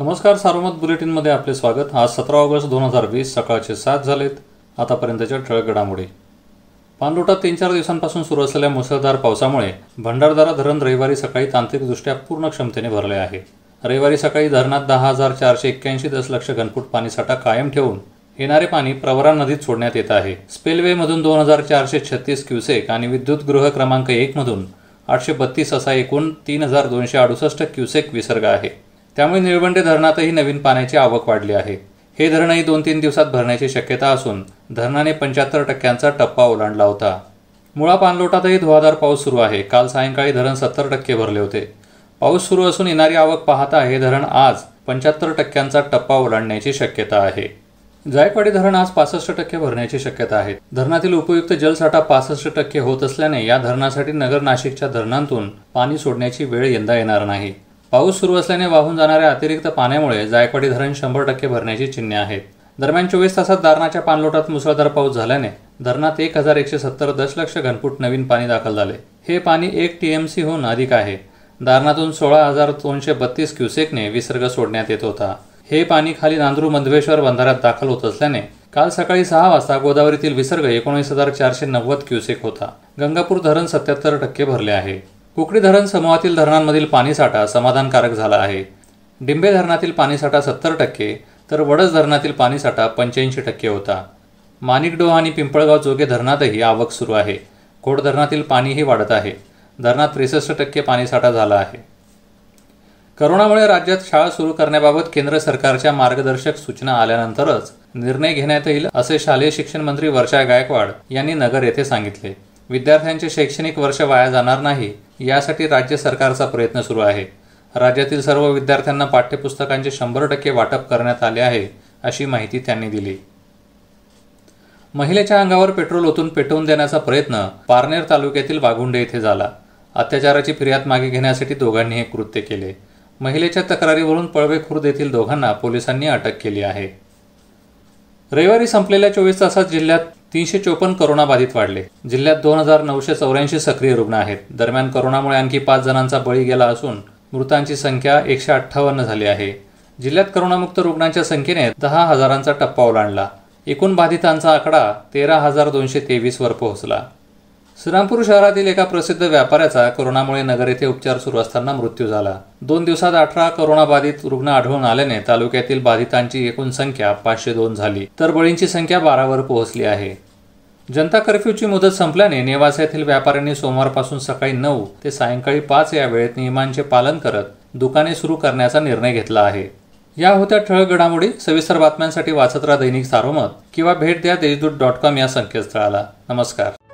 नमस्कार सार्वमत बुलेटिनमध्ये आपले स्वागत आज सतरा ऑगस्ट दोन हजार वीस सकाळचे सात झालेत आतापर्यंतच्या ठळक घडामोडी पाणलोटात तीन चार दिवसांपासून सुरू असलेल्या मुसळधार पावसामुळे भंडारदारा धरण रविवारी सकाळी तांत्रिकदृष्ट्या पूर्ण क्षमतेने भरले आहे रविवारी सकाळी धरणात दहा हजार चारशे एक्क्याऐंशी दशलक्ष घनफूट पाणीसाठा कायम ठेवून येणारे पाणी प्रवरा नदीत सोडण्यात येत आहे स्पेलवेमधून दोन हजार चारशे छत्तीस क्युसेक आणि विद्युत गृह क्रमांक एकमधून आठशे बत्तीस असा एकूण तीन हजार दोनशे अडुसष्ट क्युसेक विसर्ग आहे त्यामुळे निळवंडे धरणातही नवीन पाण्याची आवक वाढली आहे हे धरणही दोन तीन दिवसात भरण्याची शक्यता असून धरणाने पंच्याहत्तर टक्क्यांचा टप्पा ओलांडला होता मुळा पानलोटातही धुवाधार पाऊस सुरू आहे काल सायंकाळी धरण सत्तर टक्के भरले होते पाऊस सुरू असून येणारी आवक पाहता हे धरण आज पंच्याहत्तर टक्क्यांचा टप्पा ओलांडण्याची शक्यता आहे जायकवाडी धरण आज पासष्ट टक्के भरण्याची शक्यता आहे धरणातील उपयुक्त जलसाठा पासष्ट टक्के होत असल्याने या धरणासाठी नगर नाशिकच्या धरणांतून पाणी सोडण्याची वेळ यंदा येणार नाही पाऊस सुरू असल्याने वाहून जाणाऱ्या अतिरिक्त पाण्यामुळे जायकवाडी धरण शंभर टक्के भरण्याची चिन्हे आहेत दरम्यान चोवीस तासात धरणाच्या पाणलोटात मुसळधार पाऊस झाल्याने धरणात एक हजार एकशे सत्तर दशलक्ष घनफूट नवीन पाणी दाखल झाले हे पाणी एक टी एम सीहून अधिक आहे दारणातून सोळा हजार दोनशे बत्तीस क्युसेकने विसर्ग सोडण्यात येत होता हे पाणी खाली नांदूर मंदवेश्वर बंधाऱ्यात दाखल होत असल्याने काल सकाळी सहा वाजता गोदावरीतील विसर्ग एकोणीस हजार चारशे नव्वद क्युसेक होता गंगापूर धरण सत्याहत्तर टक्के भरले आहे कुकडी धरण समूहातील धरणांमधील पाणीसाठा समाधानकारक झाला आहे डिंबे धरणातील पाणीसाठा सत्तर टक्के तर वडस धरणातील पाणीसाठा पंच्याऐंशी टक्के होता माणिकडोह आणि पिंपळगाव जोगे धरणातही आवक सुरू आहे कोड धरणातील पाणीही वाढत आहे धरणात त्रेसष्ट टक्के पाणीसाठा झाला आहे करोनामुळे राज्यात शाळा सुरू करण्याबाबत केंद्र सरकारच्या मार्गदर्शक सूचना आल्यानंतरच निर्णय घेण्यात येईल असे शालेय शिक्षण मंत्री वर्षा गायकवाड यांनी नगर येथे सांगितले विद्यार्थ्यांचे शैक्षणिक वर्ष वाया जाणार नाही यासाठी राज्य सरकारचा प्रयत्न सुरू आहे राज्यातील सर्व विद्यार्थ्यांना पाठ्यपुस्तकांचे शंभर टक्के वाटप करण्यात आले आहे अशी माहिती त्यांनी दिली महिलेच्या अंगावर पेट्रोल ओतून पेटवून देण्याचा प्रयत्न पारनेर तालुक्यातील वाघुंडे येथे झाला अत्याचाराची फिर्याद मागे घेण्यासाठी दोघांनी हे कृत्य केले महिलेच्या तक्रारीवरून पळवे खुर्द येथील दोघांना पोलिसांनी अटक केली आहे रविवारी संपलेल्या चोवीस तासात जिल्ह्यात तीनशे चोपन्न बाधित वाढले जिल्ह्यात दोन हजार नऊशे चौऱ्याऐंशी सक्रिय रुग्ण आहेत दरम्यान कोरोनामुळे आणखी पाच जणांचा बळी गेला असून मृतांची संख्या एकशे अठ्ठावन्न झाली आहे जिल्ह्यात करोनामुक्त रुग्णांच्या संख्येने दहा हजारांचा टप्पा ओलांडला एकूण बाधितांचा आकडा तेरा हजार दोनशे तेवीसवर पोहोचला श्रीरामपूर शहरातील एका प्रसिद्ध व्यापाऱ्याचा कोरोनामुळे नगर येथे उपचार सुरू असताना मृत्यू झाला दोन दिवसात अठरा कोरोनाबाधित रुग्ण आढळून आल्याने तालुक्यातील बाधितांची एकूण संख्या पाचशे दोन झाली तर बळींची संख्या बारावर पोहोचली आहे जनता कर्फ्यूची मुदत संपल्याने नेवासा येथील व्यापाऱ्यांनी सोमवारपासून सकाळी नऊ ते सायंकाळी पाच या वेळेत नियमांचे पालन करत दुकाने सुरू करण्याचा निर्णय घेतला आहे या होत्या ठळक घडामोडी सविस्तर बातम्यांसाठी वाचत राहा दैनिक सारोमत किंवा भेट द्या देशदूत डॉट कॉम या संकेतस्थळाला नमस्कार